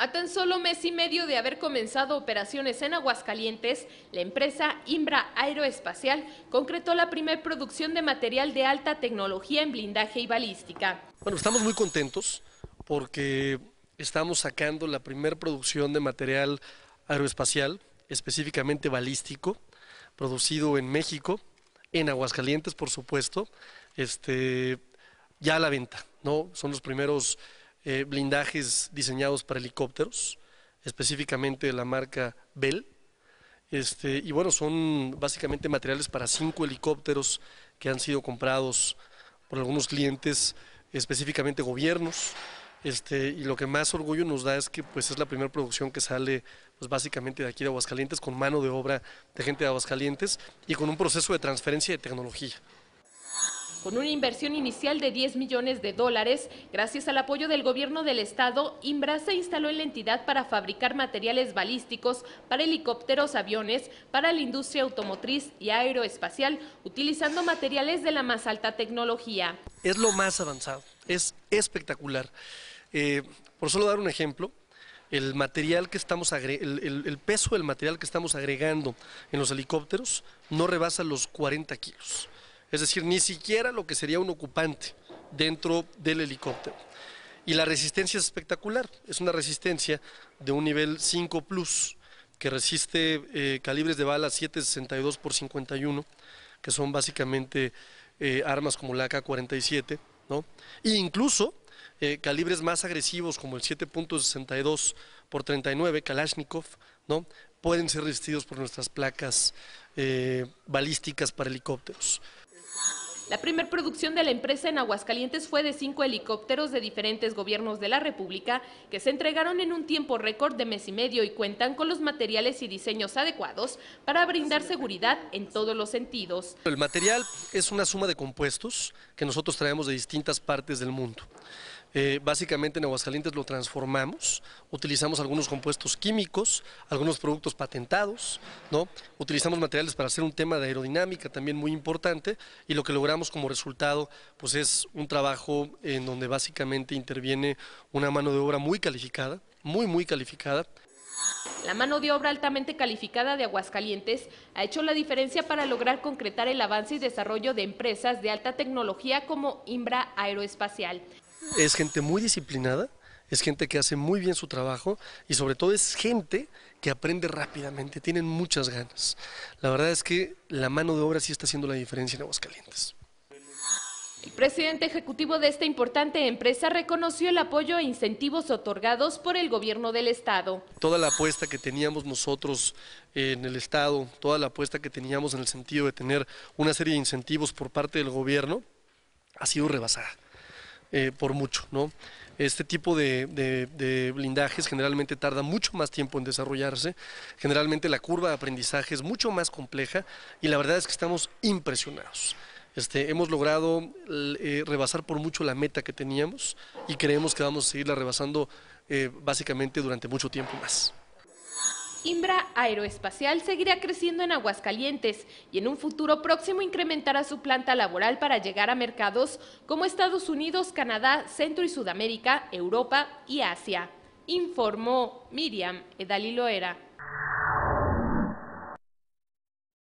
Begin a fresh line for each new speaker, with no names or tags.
A tan solo mes y medio de haber comenzado operaciones en Aguascalientes, la empresa Imbra Aeroespacial concretó la primer producción de material de alta tecnología en blindaje y balística.
Bueno, estamos muy contentos porque estamos sacando la primera producción de material aeroespacial, específicamente balístico, producido en México, en Aguascalientes, por supuesto, este, ya a la venta, ¿no? Son los primeros eh, blindajes diseñados para helicópteros, específicamente de la marca Bell. Este, y bueno, son básicamente materiales para cinco helicópteros que han sido comprados por algunos clientes, específicamente gobiernos. Este, y lo que más orgullo nos da es que pues, es la primera producción que sale pues, básicamente de aquí de Aguascalientes, con mano de obra de gente de Aguascalientes y con un proceso de transferencia de tecnología
con una inversión inicial de 10 millones de dólares. Gracias al apoyo del gobierno del estado, Imbra se instaló en la entidad para fabricar materiales balísticos para helicópteros, aviones, para la industria automotriz y aeroespacial, utilizando materiales de la más alta tecnología.
Es lo más avanzado, es espectacular. Eh, por solo dar un ejemplo, el material que estamos el, peso del material que estamos agregando en los helicópteros no rebasa los 40 kilos es decir, ni siquiera lo que sería un ocupante dentro del helicóptero. Y la resistencia es espectacular, es una resistencia de un nivel 5 plus, que resiste eh, calibres de bala 762 por 51, que son básicamente eh, armas como la AK-47, ¿no? E incluso eh, calibres más agresivos como el 7.62 por 39 Kalashnikov, ¿no? Pueden ser resistidos por nuestras placas balísticas para helicópteros.
La primera producción de la empresa en Aguascalientes fue de cinco helicópteros de diferentes gobiernos de la República que se entregaron en un tiempo récord de mes y medio y cuentan con los materiales y diseños adecuados para brindar seguridad en todos los sentidos.
El material es una suma de compuestos que nosotros traemos de distintas partes del mundo. Eh, básicamente en Aguascalientes lo transformamos, utilizamos algunos compuestos químicos, algunos productos patentados, ¿no? utilizamos materiales para hacer un tema de aerodinámica también muy importante y lo que logramos como resultado pues es un trabajo en donde básicamente interviene una mano de obra muy calificada, muy muy calificada.
La mano de obra altamente calificada de Aguascalientes ha hecho la diferencia para lograr concretar el avance y desarrollo de empresas de alta tecnología como Imbra Aeroespacial
es gente muy disciplinada, es gente que hace muy bien su trabajo y sobre todo es gente que aprende rápidamente, tienen muchas ganas. La verdad es que la mano de obra sí está haciendo la diferencia en Aguascalientes.
El presidente ejecutivo de esta importante empresa reconoció el apoyo e incentivos otorgados por el gobierno del Estado.
Toda la apuesta que teníamos nosotros en el Estado, toda la apuesta que teníamos en el sentido de tener una serie de incentivos por parte del gobierno, ha sido rebasada. Eh, por mucho, ¿no? Este tipo de, blindajes generalmente tarda mucho más tiempo en desarrollarse, generalmente la curva de aprendizaje es mucho más compleja y la verdad es que estamos impresionados. Este, hemos logrado eh, rebasar por mucho la meta que teníamos y creemos que vamos a seguirla rebasando eh, básicamente durante mucho tiempo más.
Imbra Aeroespacial seguirá creciendo en Aguascalientes y en un futuro próximo incrementará su planta laboral para llegar a mercados como Estados Unidos, Canadá, Centro y Sudamérica, Europa y Asia, informó Miriam Edaliloera.